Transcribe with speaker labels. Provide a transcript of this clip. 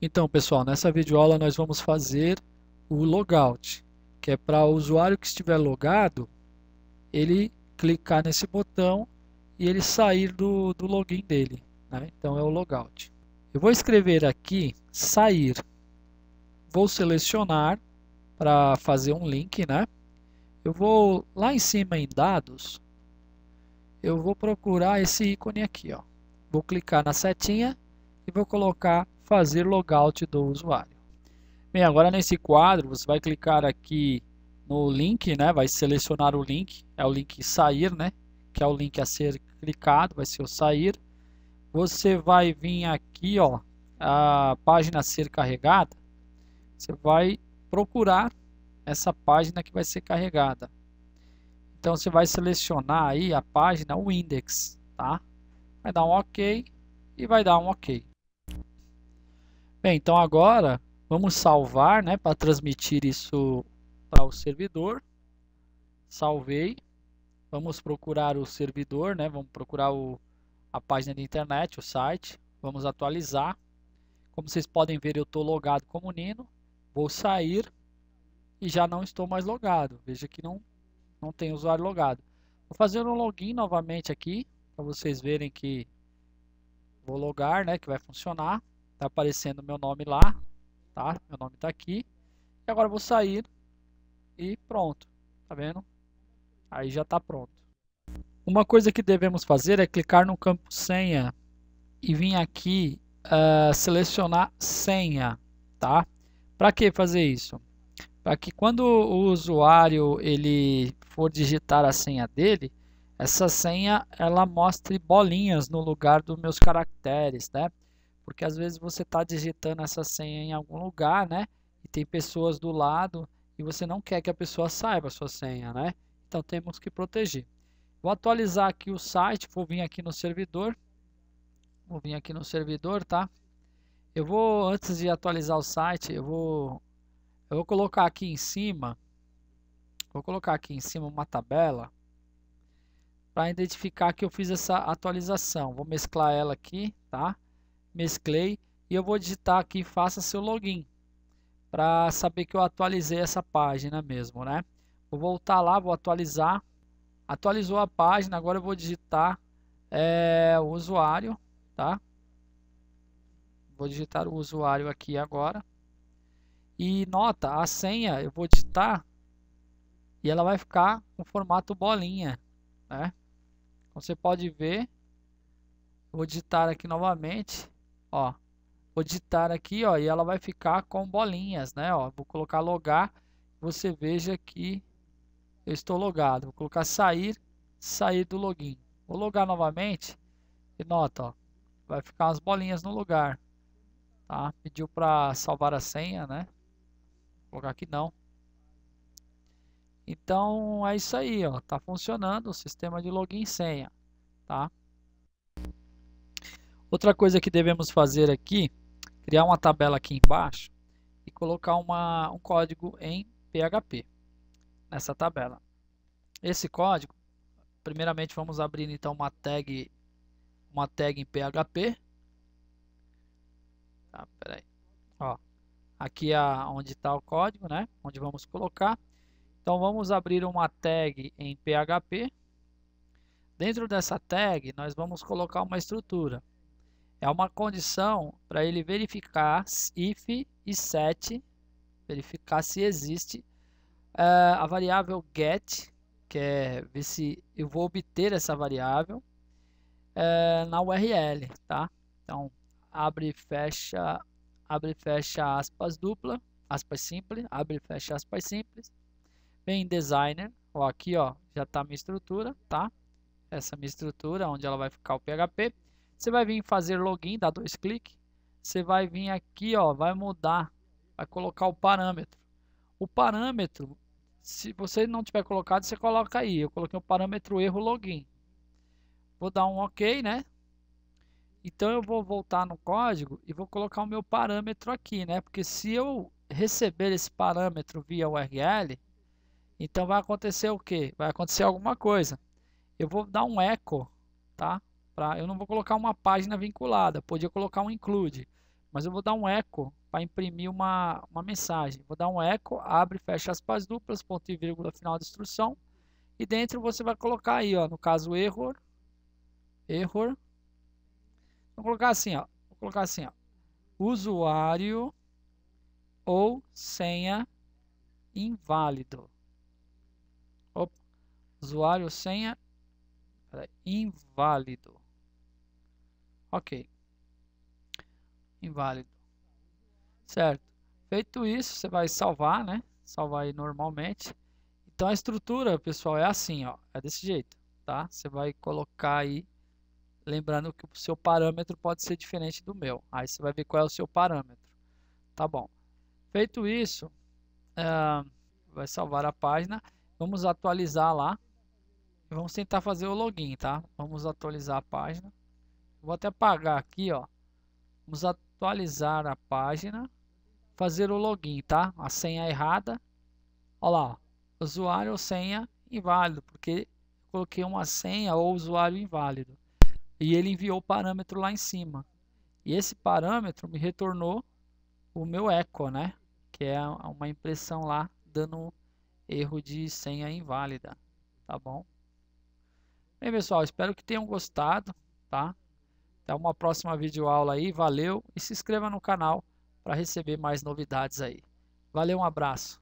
Speaker 1: Então, pessoal, nessa videoaula nós vamos fazer o logout, que é para o usuário que estiver logado, ele clicar nesse botão e ele sair do, do login dele. Né? Então é o logout. Eu vou escrever aqui sair. Vou selecionar para fazer um link, né? Eu vou lá em cima em dados, eu vou procurar esse ícone aqui, ó. Vou clicar na setinha e vou colocar fazer logout do usuário. Bem, agora nesse quadro você vai clicar aqui no link, né? Vai selecionar o link, é o link sair, né? Que é o link a ser clicado, vai ser o sair. Você vai vir aqui, ó, a página a ser carregada. Você vai procurar essa página que vai ser carregada. Então você vai selecionar aí a página, o index, tá? Vai dar um OK e vai dar um OK. Bem, então agora vamos salvar, né, para transmitir isso para o servidor. Salvei. Vamos procurar o servidor, né? Vamos procurar o, a página da internet, o site. Vamos atualizar. Como vocês podem ver, eu estou logado como Nino. Vou sair e já não estou mais logado. Veja que não, não tem usuário logado. Vou fazer um login novamente aqui, para vocês verem que vou logar, né, que vai funcionar. Tá aparecendo meu nome lá, tá? Meu nome tá aqui. E agora eu vou sair e pronto. Tá vendo? Aí já tá pronto. Uma coisa que devemos fazer é clicar no campo senha e vir aqui uh, selecionar senha, tá? Para que fazer isso? Para que quando o usuário ele for digitar a senha dele, essa senha ela mostre bolinhas no lugar dos meus caracteres, né? porque às vezes você está digitando essa senha em algum lugar, né? E tem pessoas do lado e você não quer que a pessoa saiba a sua senha, né? Então temos que proteger. Vou atualizar aqui o site, vou vir aqui no servidor. Vou vir aqui no servidor, tá? Eu vou, antes de atualizar o site, eu vou, eu vou colocar aqui em cima, vou colocar aqui em cima uma tabela para identificar que eu fiz essa atualização. Vou mesclar ela aqui, tá? mesclei e eu vou digitar aqui faça seu login para saber que eu atualizei essa página mesmo, né? Vou voltar lá, vou atualizar. Atualizou a página, agora eu vou digitar é, o usuário, tá? Vou digitar o usuário aqui agora. E nota, a senha eu vou digitar e ela vai ficar com formato bolinha, né? Então, você pode ver, vou digitar aqui novamente Ó, vou digitar aqui, ó, e ela vai ficar com bolinhas, né? Ó, vou colocar logar, você veja que eu estou logado. Vou colocar sair, sair do login. Vou logar novamente e nota, ó, vai ficar as bolinhas no lugar. Tá? Pediu para salvar a senha, né? Vou colocar aqui não. Então é isso aí, ó, tá funcionando o sistema de login e senha, tá? Outra coisa que devemos fazer aqui, criar uma tabela aqui embaixo e colocar uma, um código em PHP nessa tabela. Esse código, primeiramente vamos abrir então uma tag, uma tag em PHP. Tá, ah, peraí. Ó, aqui é onde está o código, né? Onde vamos colocar. Então vamos abrir uma tag em PHP. Dentro dessa tag nós vamos colocar uma estrutura. É uma condição para ele verificar if e set, verificar se existe uh, a variável get, que é ver se eu vou obter essa variável uh, na URL, tá? Então, abre e fecha, abre fecha aspas dupla, aspas simples, abre fecha aspas simples. Vem designer, ó, aqui ó, já está minha estrutura, tá? Essa minha estrutura, onde ela vai ficar o PHP. Você vai vir fazer login, dá dois cliques. Você vai vir aqui, ó, vai mudar, vai colocar o parâmetro. O parâmetro, se você não tiver colocado, você coloca aí. Eu coloquei o parâmetro erro login. Vou dar um OK, né? Então eu vou voltar no código e vou colocar o meu parâmetro aqui, né? Porque se eu receber esse parâmetro via URL, então vai acontecer o que? Vai acontecer alguma coisa. Eu vou dar um echo, tá? eu não vou colocar uma página vinculada, podia colocar um include, mas eu vou dar um echo para imprimir uma, uma mensagem. Vou dar um echo, abre e fecha aspas duplas, ponto e vírgula final da instrução. E dentro você vai colocar aí, ó, no caso error, error. Vou colocar assim, ó, vou colocar assim, ó, usuário ou senha inválido. Opa, usuário senha inválido. Ok. Inválido. Certo. Feito isso, você vai salvar, né? Salvar aí normalmente. Então a estrutura, pessoal, é assim, ó. É desse jeito, tá? Você vai colocar aí, lembrando que o seu parâmetro pode ser diferente do meu. Aí você vai ver qual é o seu parâmetro. Tá bom. Feito isso, uh, vai salvar a página. Vamos atualizar lá. Vamos tentar fazer o login, tá? Vamos atualizar a página. Vou até apagar aqui, ó. Vamos atualizar a página. Fazer o login, tá? A senha errada. Olha lá, ó. usuário ou senha inválido, porque coloquei uma senha ou usuário inválido. E ele enviou o parâmetro lá em cima. E esse parâmetro me retornou o meu echo, né? Que é uma impressão lá dando erro de senha inválida, tá bom? Bem, pessoal, espero que tenham gostado, tá? Até uma próxima videoaula aí, valeu e se inscreva no canal para receber mais novidades aí. Valeu, um abraço.